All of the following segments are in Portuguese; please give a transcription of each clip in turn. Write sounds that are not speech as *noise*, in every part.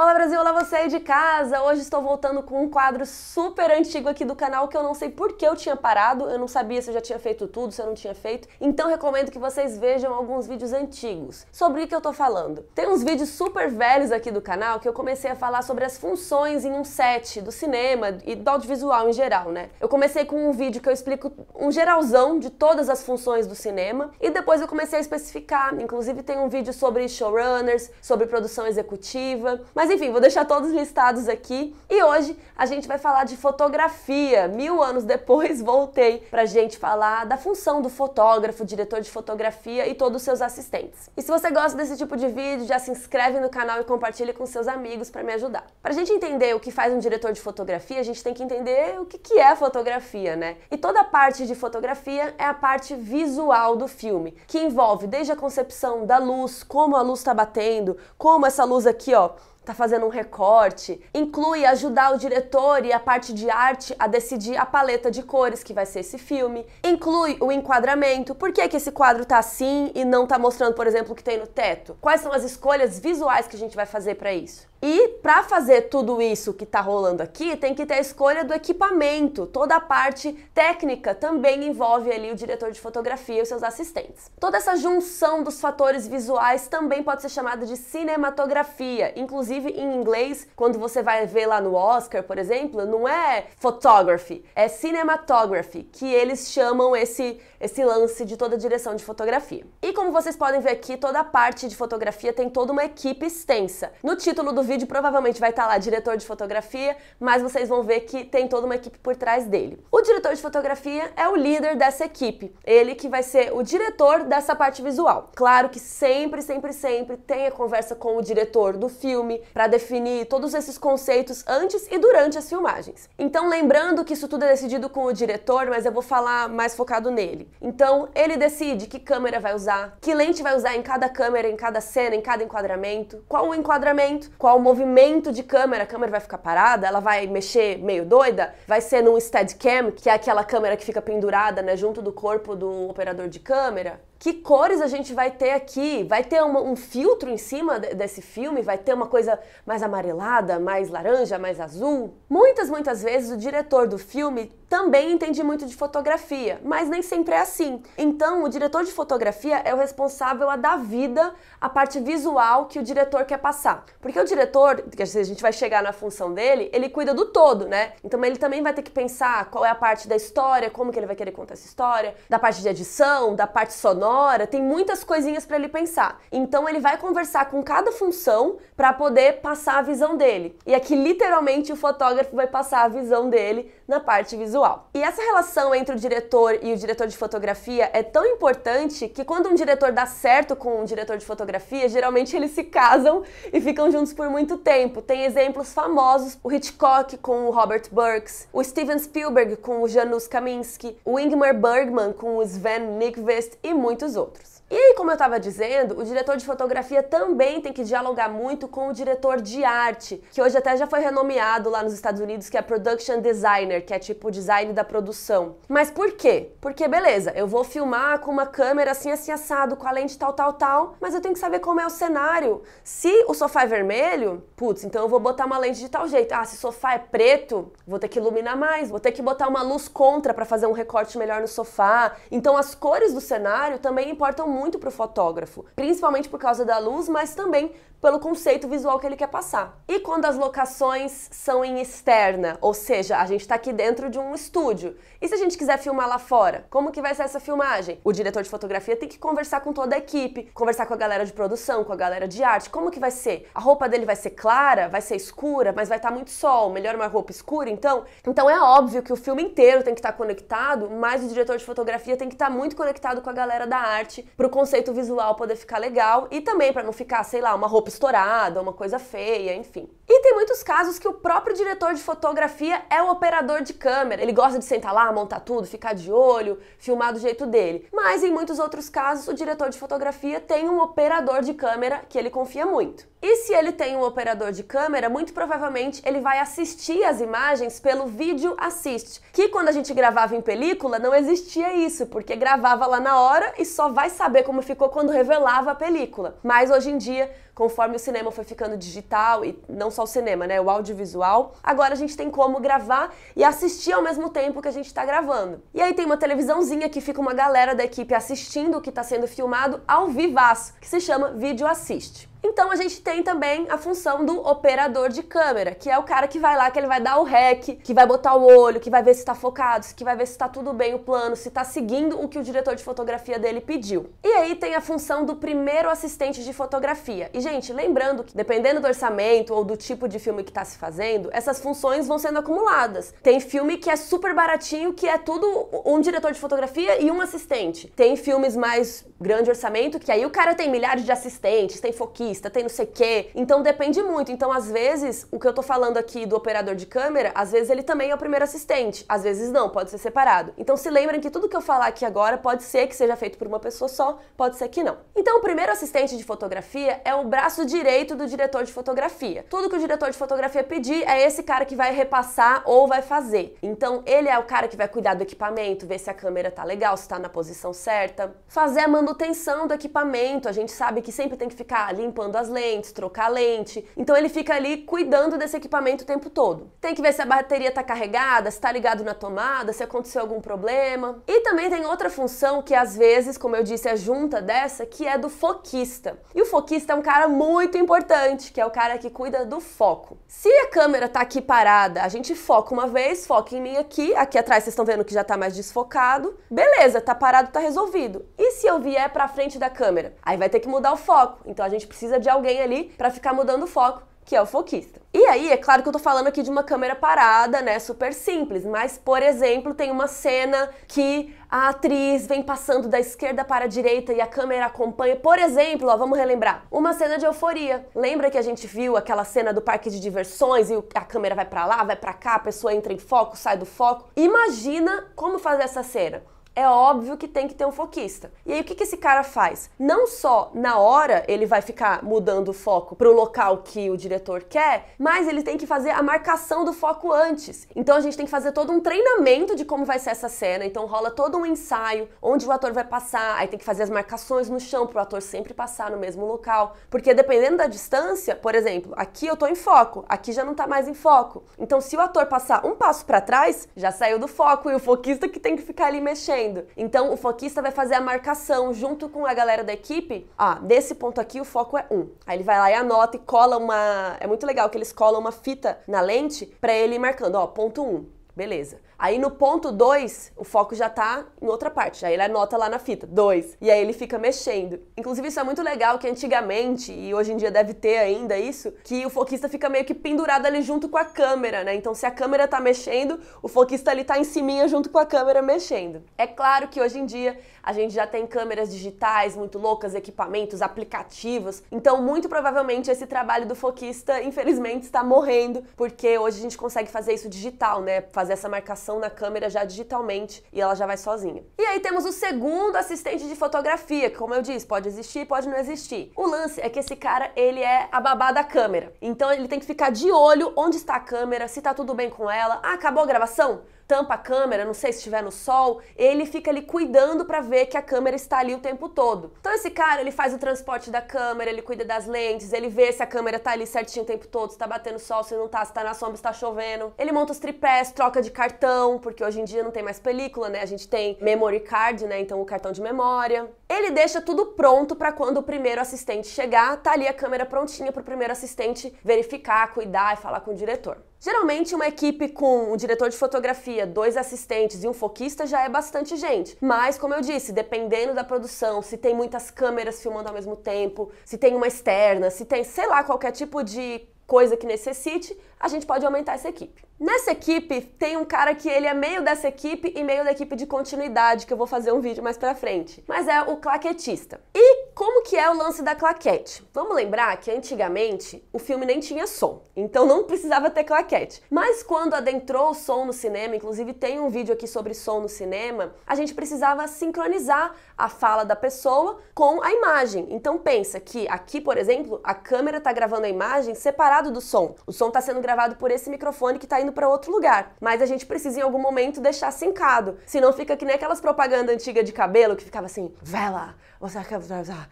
Olá Brasil, olá você aí de casa! Hoje estou voltando com um quadro super antigo aqui do canal que eu não sei por que eu tinha parado, eu não sabia se eu já tinha feito tudo, se eu não tinha feito, então recomendo que vocês vejam alguns vídeos antigos. Sobre o que eu tô falando? Tem uns vídeos super velhos aqui do canal que eu comecei a falar sobre as funções em um set do cinema e do audiovisual em geral, né? Eu comecei com um vídeo que eu explico um geralzão de todas as funções do cinema e depois eu comecei a especificar, inclusive tem um vídeo sobre showrunners, sobre produção executiva, mas mas enfim, vou deixar todos listados aqui. E hoje a gente vai falar de fotografia. Mil anos depois *laughs* voltei pra gente falar da função do fotógrafo, diretor de fotografia e todos os seus assistentes. E se você gosta desse tipo de vídeo, já se inscreve no canal e compartilha com seus amigos para me ajudar. Pra gente entender o que faz um diretor de fotografia, a gente tem que entender o que, que é fotografia, né? E toda a parte de fotografia é a parte visual do filme, que envolve desde a concepção da luz, como a luz está batendo, como essa luz aqui, ó, tá fazendo um recorte, inclui ajudar o diretor e a parte de arte a decidir a paleta de cores que vai ser esse filme, inclui o enquadramento, por que, que esse quadro tá assim e não tá mostrando, por exemplo, o que tem no teto? Quais são as escolhas visuais que a gente vai fazer para isso? E para fazer tudo isso que está rolando aqui, tem que ter a escolha do equipamento. Toda a parte técnica também envolve ali o diretor de fotografia e seus assistentes. Toda essa junção dos fatores visuais também pode ser chamada de cinematografia, inclusive inclusive em inglês, quando você vai ver lá no Oscar, por exemplo, não é photography, é cinematography, que eles chamam esse, esse lance de toda a direção de fotografia. E como vocês podem ver aqui, toda a parte de fotografia tem toda uma equipe extensa. No título do vídeo provavelmente vai estar tá lá diretor de fotografia, mas vocês vão ver que tem toda uma equipe por trás dele. O diretor de fotografia é o líder dessa equipe, ele que vai ser o diretor dessa parte visual. Claro que sempre, sempre, sempre tem a conversa com o diretor do filme, para definir todos esses conceitos antes e durante as filmagens. Então, lembrando que isso tudo é decidido com o diretor, mas eu vou falar mais focado nele. Então, ele decide que câmera vai usar, que lente vai usar em cada câmera, em cada cena, em cada enquadramento, qual o enquadramento, qual o movimento de câmera, a câmera vai ficar parada, ela vai mexer meio doida, vai ser num steadicam, que é aquela câmera que fica pendurada, né, junto do corpo do operador de câmera, que cores a gente vai ter aqui? Vai ter uma, um filtro em cima desse filme? Vai ter uma coisa mais amarelada, mais laranja, mais azul? Muitas, muitas vezes o diretor do filme também entende muito de fotografia, mas nem sempre é assim. Então, o diretor de fotografia é o responsável a dar vida à parte visual que o diretor quer passar. Porque o diretor, que a gente vai chegar na função dele, ele cuida do todo, né? Então, ele também vai ter que pensar qual é a parte da história, como que ele vai querer contar essa história, da parte de edição, da parte sonora, tem muitas coisinhas para ele pensar. Então ele vai conversar com cada função para poder passar a visão dele. E aqui literalmente o fotógrafo vai passar a visão dele na parte visual. E essa relação entre o diretor e o diretor de fotografia é tão importante que quando um diretor dá certo com um diretor de fotografia, geralmente eles se casam e ficam juntos por muito tempo. Tem exemplos famosos, o Hitchcock com o Robert Burks, o Steven Spielberg com o Janusz Kaminski, o Ingmar Bergman com o Sven Nykvist e muitos outros. E aí, como eu estava dizendo, o diretor de fotografia também tem que dialogar muito com o diretor de arte, que hoje até já foi renomeado lá nos Estados Unidos, que é Production Designer, que é tipo design da produção. Mas por quê? Porque, beleza, eu vou filmar com uma câmera assim, assim, assado, com a lente tal, tal, tal, mas eu tenho que saber como é o cenário. Se o sofá é vermelho, putz, então eu vou botar uma lente de tal jeito. Ah, se o sofá é preto, vou ter que iluminar mais, vou ter que botar uma luz contra para fazer um recorte melhor no sofá. Então as cores do cenário também importam muito muito para o fotógrafo, principalmente por causa da luz, mas também pelo conceito visual que ele quer passar. E quando as locações são em externa, ou seja, a gente está aqui dentro de um estúdio. E se a gente quiser filmar lá fora, como que vai ser essa filmagem? O diretor de fotografia tem que conversar com toda a equipe, conversar com a galera de produção, com a galera de arte, como que vai ser? A roupa dele vai ser clara, vai ser escura, mas vai estar tá muito sol, melhor uma roupa escura, então? Então é óbvio que o filme inteiro tem que estar tá conectado, mas o diretor de fotografia tem que estar tá muito conectado com a galera da arte para o conceito visual poder ficar legal e também para não ficar, sei lá, uma roupa roupa estourada, uma coisa feia, enfim. E tem muitos casos que o próprio diretor de fotografia é o operador de câmera. Ele gosta de sentar lá, montar tudo, ficar de olho, filmar do jeito dele. Mas em muitos outros casos, o diretor de fotografia tem um operador de câmera que ele confia muito. E se ele tem um operador de câmera, muito provavelmente ele vai assistir as imagens pelo vídeo assist, que quando a gente gravava em película não existia isso, porque gravava lá na hora e só vai saber como ficou quando revelava a película. Mas hoje em dia conforme o cinema foi ficando digital e não só o cinema, né, o audiovisual, agora a gente tem como gravar e assistir ao mesmo tempo que a gente está gravando. E aí tem uma televisãozinha que fica uma galera da equipe assistindo o que está sendo filmado ao vivaço, que se chama Video Assist. Então a gente tem também a função do operador de câmera, que é o cara que vai lá, que ele vai dar o rec, que vai botar o olho, que vai ver se está focado, que vai ver se está tudo bem o plano, se está seguindo o que o diretor de fotografia dele pediu. E aí tem a função do primeiro assistente de fotografia. E gente, lembrando que dependendo do orçamento ou do tipo de filme que está se fazendo, essas funções vão sendo acumuladas. Tem filme que é super baratinho, que é tudo um diretor de fotografia e um assistente. Tem filmes mais grande orçamento, que aí o cara tem milhares de assistentes, tem foquinha revista, tem não sei o quê. Então depende muito. Então, às vezes, o que eu tô falando aqui do operador de câmera, às vezes ele também é o primeiro assistente, às vezes não, pode ser separado. Então se lembrem que tudo que eu falar aqui agora pode ser que seja feito por uma pessoa só, pode ser que não. Então o primeiro assistente de fotografia é o braço direito do diretor de fotografia. Tudo que o diretor de fotografia pedir é esse cara que vai repassar ou vai fazer. Então ele é o cara que vai cuidar do equipamento, ver se a câmera tá legal, se tá na posição certa, fazer a manutenção do equipamento. A gente sabe que sempre tem que ficar limpo tampando as lentes, trocar a lente. Então ele fica ali cuidando desse equipamento o tempo todo. Tem que ver se a bateria está carregada, se está ligado na tomada, se aconteceu algum problema. E também tem outra função que às vezes, como eu disse, é junta dessa, que é do foquista. E o foquista é um cara muito importante, que é o cara que cuida do foco. Se a câmera está aqui parada, a gente foca uma vez, foca em mim aqui, aqui atrás vocês estão vendo que já está mais desfocado. Beleza, tá parado, tá resolvido. E se eu vier para frente da câmera? Aí vai ter que mudar o foco. Então a gente precisa precisa de alguém ali para ficar mudando o foco que é o foquista. E aí, é claro que eu tô falando aqui de uma câmera parada, né, super simples, mas por exemplo, tem uma cena que a atriz vem passando da esquerda para a direita e a câmera acompanha. Por exemplo, ó, vamos relembrar, uma cena de euforia. Lembra que a gente viu aquela cena do parque de diversões e a câmera vai para lá, vai para cá, a pessoa entra em foco, sai do foco? Imagina como fazer essa cena é óbvio que tem que ter um foquista. E aí o que, que esse cara faz? Não só na hora ele vai ficar mudando o foco para o local que o diretor quer, mas ele tem que fazer a marcação do foco antes. Então a gente tem que fazer todo um treinamento de como vai ser essa cena. Então rola todo um ensaio onde o ator vai passar, aí tem que fazer as marcações no chão para o ator sempre passar no mesmo local, porque dependendo da distância, por exemplo, aqui eu estou em foco, aqui já não está mais em foco. Então se o ator passar um passo para trás, já saiu do foco e o foquista que tem que ficar ali mexendo então o foquista vai fazer a marcação junto com a galera da equipe. Ah, desse ponto aqui o foco é um. Aí ele vai lá e anota e cola uma. É muito legal que eles colam uma fita na lente para ele ir marcando, ó, ponto um. Beleza. Aí no ponto 2, o foco já tá em outra parte. Aí ele anota lá na fita, 2. E aí ele fica mexendo. Inclusive, isso é muito legal que antigamente, e hoje em dia deve ter ainda isso, que o foquista fica meio que pendurado ali junto com a câmera, né? Então, se a câmera tá mexendo, o foquista ali tá em cima junto com a câmera mexendo. É claro que hoje em dia a gente já tem câmeras digitais muito loucas, equipamentos, aplicativos. Então, muito provavelmente esse trabalho do foquista, infelizmente, está morrendo, porque hoje a gente consegue fazer isso digital, né? Fazer fazer essa marcação na câmera já digitalmente e ela já vai sozinha. E aí temos o segundo assistente de fotografia, que como eu disse, pode existir, pode não existir. O lance é que esse cara, ele é a babá da câmera. Então ele tem que ficar de olho onde está a câmera, se tá tudo bem com ela. Ah, acabou a gravação? tampa a câmera, não sei se estiver no sol, ele fica ali cuidando para ver que a câmera está ali o tempo todo. Então esse cara, ele faz o transporte da câmera, ele cuida das lentes, ele vê se a câmera tá ali certinho o tempo todo, se tá batendo sol, se não tá, se tá na sombra, se tá chovendo. Ele monta os tripés, troca de cartão, porque hoje em dia não tem mais película, né? A gente tem memory card, né? Então o cartão de memória. Ele deixa tudo pronto para quando o primeiro assistente chegar, tá ali a câmera prontinha pro primeiro assistente verificar, cuidar e falar com o diretor. Geralmente, uma equipe com um diretor de fotografia, dois assistentes e um foquista já é bastante gente. Mas, como eu disse, dependendo da produção, se tem muitas câmeras filmando ao mesmo tempo, se tem uma externa, se tem, sei lá, qualquer tipo de coisa que necessite, a gente pode aumentar essa equipe. Nessa equipe tem um cara que ele é meio dessa equipe e meio da equipe de continuidade, que eu vou fazer um vídeo mais pra frente. Mas é o claquetista. E como que é o lance da claquete? Vamos lembrar que antigamente o filme nem tinha som, então não precisava ter claquete. Mas quando adentrou o som no cinema, inclusive tem um vídeo aqui sobre som no cinema, a gente precisava sincronizar a fala da pessoa com a imagem. Então pensa que aqui, por exemplo, a câmera está gravando a imagem separado do som. O som está sendo gravado por esse microfone que está indo para outro lugar, mas a gente precisa em algum momento deixar sincado, senão fica que nem aquelas propagandas antigas de cabelo que ficava assim, vela, você vai usar?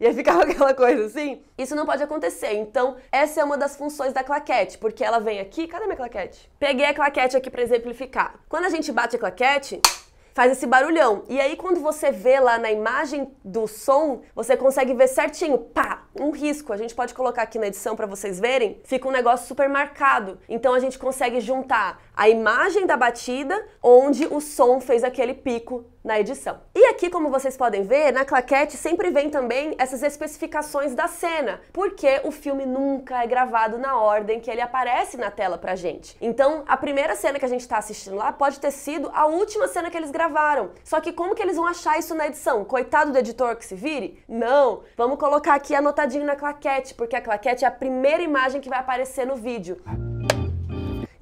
E aí ficava *laughs* aquela coisa assim. Isso não pode acontecer. Então, essa é uma das funções da claquete, porque ela vem aqui. Cadê minha claquete? Peguei a claquete aqui para exemplificar. Quando a gente bate a claquete, faz esse barulhão. E aí, quando você vê lá na imagem do som, você consegue ver certinho, pá, um risco. A gente pode colocar aqui na edição para vocês verem, fica um negócio super marcado. Então a gente consegue juntar a imagem da batida onde o som fez aquele pico na edição. E aqui, como vocês podem ver, na claquete sempre vem também essas especificações da cena, porque o filme nunca é gravado na ordem que ele aparece na tela pra gente. Então, a primeira cena que a gente tá assistindo lá pode ter sido a última cena que eles gravaram gravaram. Só que como que eles vão achar isso na edição? Coitado do editor que se vire? Não. Vamos colocar aqui anotadinho na claquete, porque a claquete é a primeira imagem que vai aparecer no vídeo.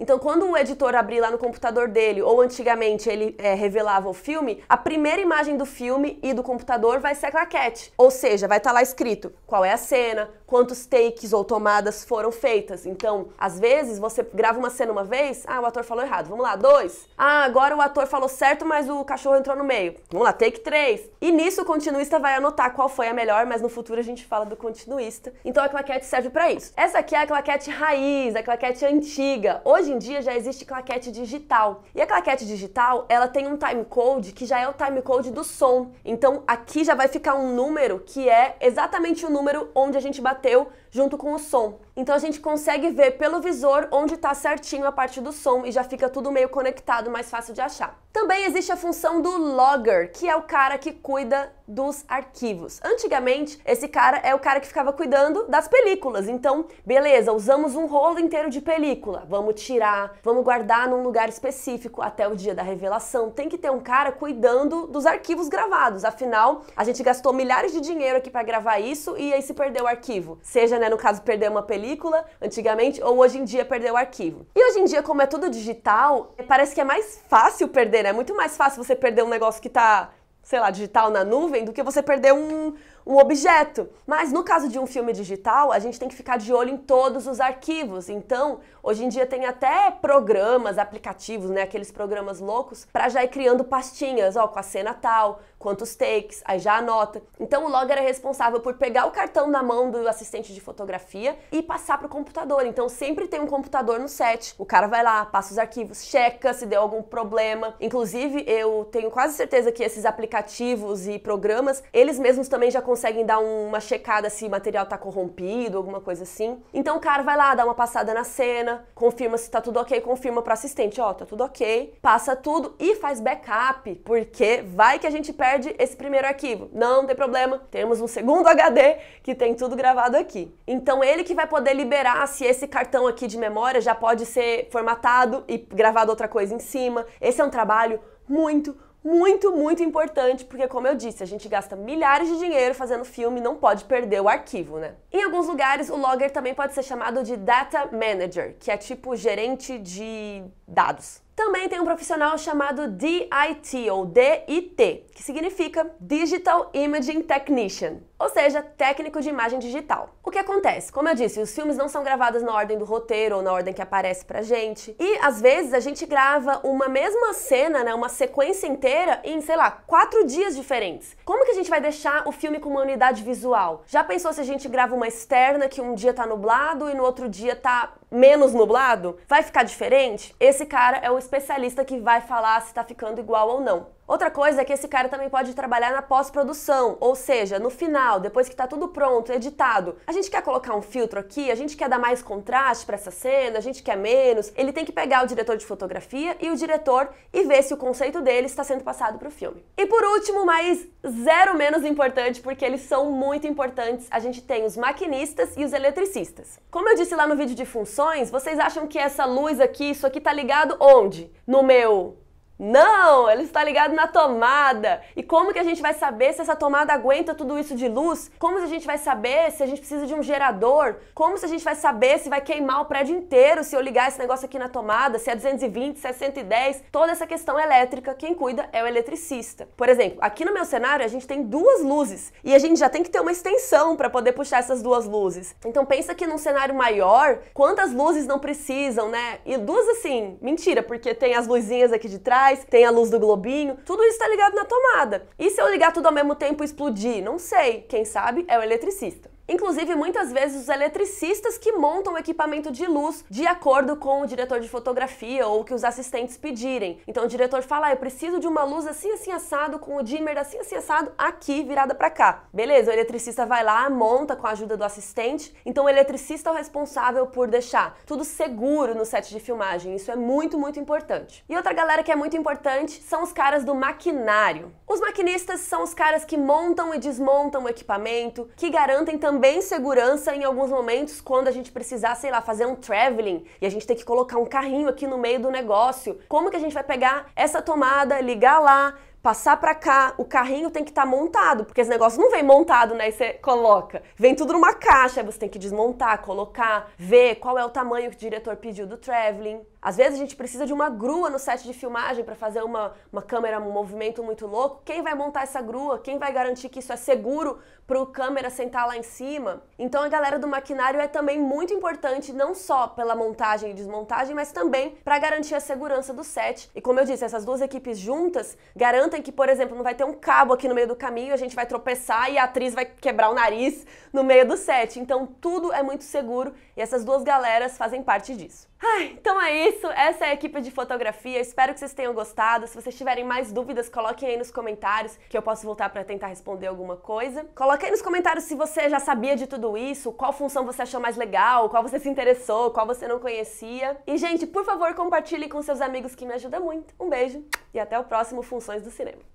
Então, quando o editor abria lá no computador dele, ou antigamente ele é, revelava o filme, a primeira imagem do filme e do computador vai ser a claquete. Ou seja, vai estar tá lá escrito qual é a cena, quantos takes ou tomadas foram feitas. Então, às vezes, você grava uma cena uma vez, ah, o ator falou errado, vamos lá, dois. Ah, agora o ator falou certo, mas o cachorro entrou no meio. Vamos lá, take três. E nisso o continuista vai anotar qual foi a melhor, mas no futuro a gente fala do continuista. Então a claquete serve para isso. Essa aqui é a claquete raiz, a claquete antiga. Hoje Hoje em dia já existe claquete digital. E a claquete digital, ela tem um time code que já é o time code do som. Então aqui já vai ficar um número que é exatamente o número onde a gente bateu junto com o som. Então a gente consegue ver pelo visor onde está certinho a parte do som e já fica tudo meio conectado, mais fácil de achar. Também existe a função do logger, que é o cara que cuida dos arquivos. Antigamente, esse cara é o cara que ficava cuidando das películas. Então, beleza, usamos um rolo inteiro de película. Vamos tirar, vamos guardar num lugar específico até o dia da revelação. Tem que ter um cara cuidando dos arquivos gravados. Afinal, a gente gastou milhares de dinheiro aqui para gravar isso e aí se perdeu o arquivo. Seja, né, no caso, perder uma película película antigamente ou hoje em dia perder o arquivo. E hoje em dia, como é tudo digital, parece que é mais fácil perder, né? É muito mais fácil você perder um negócio que tá, sei lá, digital na nuvem do que você perder um, um objeto. Mas no caso de um filme digital, a gente tem que ficar de olho em todos os arquivos. Então, hoje em dia tem até programas, aplicativos, né, aqueles programas loucos, para já ir criando pastinhas, ó, com a cena tal, quantos takes, aí já anota. Então, o logger era é responsável por pegar o cartão na mão do assistente de fotografia e passar para o computador. Então, sempre tem um computador no set. O cara vai lá, passa os arquivos, checa se deu algum problema. Inclusive, eu tenho quase certeza que esses aplicativos e programas, eles mesmos também já conseguem conseguem dar uma checada se o material tá corrompido, alguma coisa assim. Então o cara vai lá, dá uma passada na cena, confirma se tá tudo ok, confirma pro assistente, ó, oh, tá tudo ok, passa tudo e faz backup, porque vai que a gente perde esse primeiro arquivo. Não, não tem problema, temos um segundo HD *laughs* que tem tudo gravado aqui. Então ele que vai poder liberar se esse cartão aqui de memória já pode ser formatado e gravado outra coisa em cima. Esse é um trabalho muito, muito, muito importante, porque como eu disse, a gente gasta milhares de dinheiro fazendo filme, não pode perder o arquivo, né? Em alguns lugares, o logger também pode ser chamado de data manager, que é tipo gerente de dados. Também tem um profissional chamado DIT ou DIT, que significa Digital Imaging Technician ou seja, técnico de imagem digital. O que acontece? Como eu disse, os filmes não são gravados na ordem do roteiro ou na ordem que aparece pra gente. E às vezes a gente grava uma mesma cena, né, uma sequência inteira em, sei lá, quatro dias diferentes. Como que a gente vai deixar o filme com uma unidade visual? Já pensou se a gente grava uma externa que um dia tá nublado e no outro dia tá menos nublado? Vai ficar diferente? Esse cara é o especialista que vai falar se tá ficando igual ou não. Outra coisa é que esse cara também pode trabalhar na pós-produção, ou seja, no final, depois que está tudo pronto, editado. A gente quer colocar um filtro aqui, a gente quer dar mais contraste para essa cena, a gente quer menos. Ele tem que pegar o diretor de fotografia e o diretor e ver se o conceito dele está sendo passado para o filme. E por último, mas zero menos importante, porque eles são muito importantes, a gente tem os maquinistas e os eletricistas. Como eu disse lá no vídeo de funções, vocês acham que essa luz aqui, isso aqui tá ligado onde? No meu não, ele está ligado na tomada. E como que a gente vai saber se essa tomada aguenta tudo isso de luz? Como a gente vai saber se a gente precisa de um gerador? Como se a gente vai saber se vai queimar o prédio inteiro se eu ligar esse negócio aqui na tomada, se é 220, se é 110? Toda essa questão elétrica, quem cuida é o eletricista. Por exemplo, aqui no meu cenário a gente tem duas luzes e a gente já tem que ter uma extensão para poder puxar essas duas luzes. Então pensa que num cenário maior, quantas luzes não precisam, né? E duas assim, mentira, porque tem as luzinhas aqui de trás tem a luz do globinho, tudo isso está ligado na tomada. E se eu ligar tudo ao mesmo tempo e explodir? Não sei. Quem sabe é o eletricista. Inclusive, muitas vezes os eletricistas que montam o equipamento de luz de acordo com o diretor de fotografia ou que os assistentes pedirem. Então o diretor fala: ah, "Eu preciso de uma luz assim assim assado com o dimmer assim assim assado aqui virada para cá". Beleza, o eletricista vai lá, monta com a ajuda do assistente. Então o eletricista é o responsável por deixar tudo seguro no set de filmagem. Isso é muito, muito importante. E outra galera que é muito importante são os caras do maquinário. Os maquinistas são os caras que montam e desmontam o equipamento, que garantem também também segurança em alguns momentos quando a gente precisar, sei lá, fazer um traveling e a gente tem que colocar um carrinho aqui no meio do negócio. Como que a gente vai pegar essa tomada, ligar lá, passar para cá, o carrinho tem que estar tá montado, porque esse negócio não vem montado, né? E você coloca. Vem tudo numa caixa, você tem que desmontar, colocar, ver qual é o tamanho que o diretor pediu do traveling. Às vezes a gente precisa de uma grua no set de filmagem para fazer uma, uma câmera, um movimento muito louco. Quem vai montar essa grua? Quem vai garantir que isso é seguro para o câmera sentar lá em cima? Então a galera do maquinário é também muito importante, não só pela montagem e desmontagem, mas também para garantir a segurança do set. E como eu disse, essas duas equipes juntas garantem que, por exemplo, não vai ter um cabo aqui no meio do caminho, a gente vai tropeçar e a atriz vai quebrar o nariz no meio do set. Então tudo é muito seguro e essas duas galeras fazem parte disso. Ai, então é isso. Essa é a equipe de fotografia. Espero que vocês tenham gostado. Se vocês tiverem mais dúvidas, coloquem aí nos comentários que eu posso voltar para tentar responder alguma coisa. Coloquem aí nos comentários se você já sabia de tudo isso, qual função você achou mais legal, qual você se interessou, qual você não conhecia. E gente, por favor, compartilhe com seus amigos que me ajuda muito. Um beijo e até o próximo Funções do Cinema.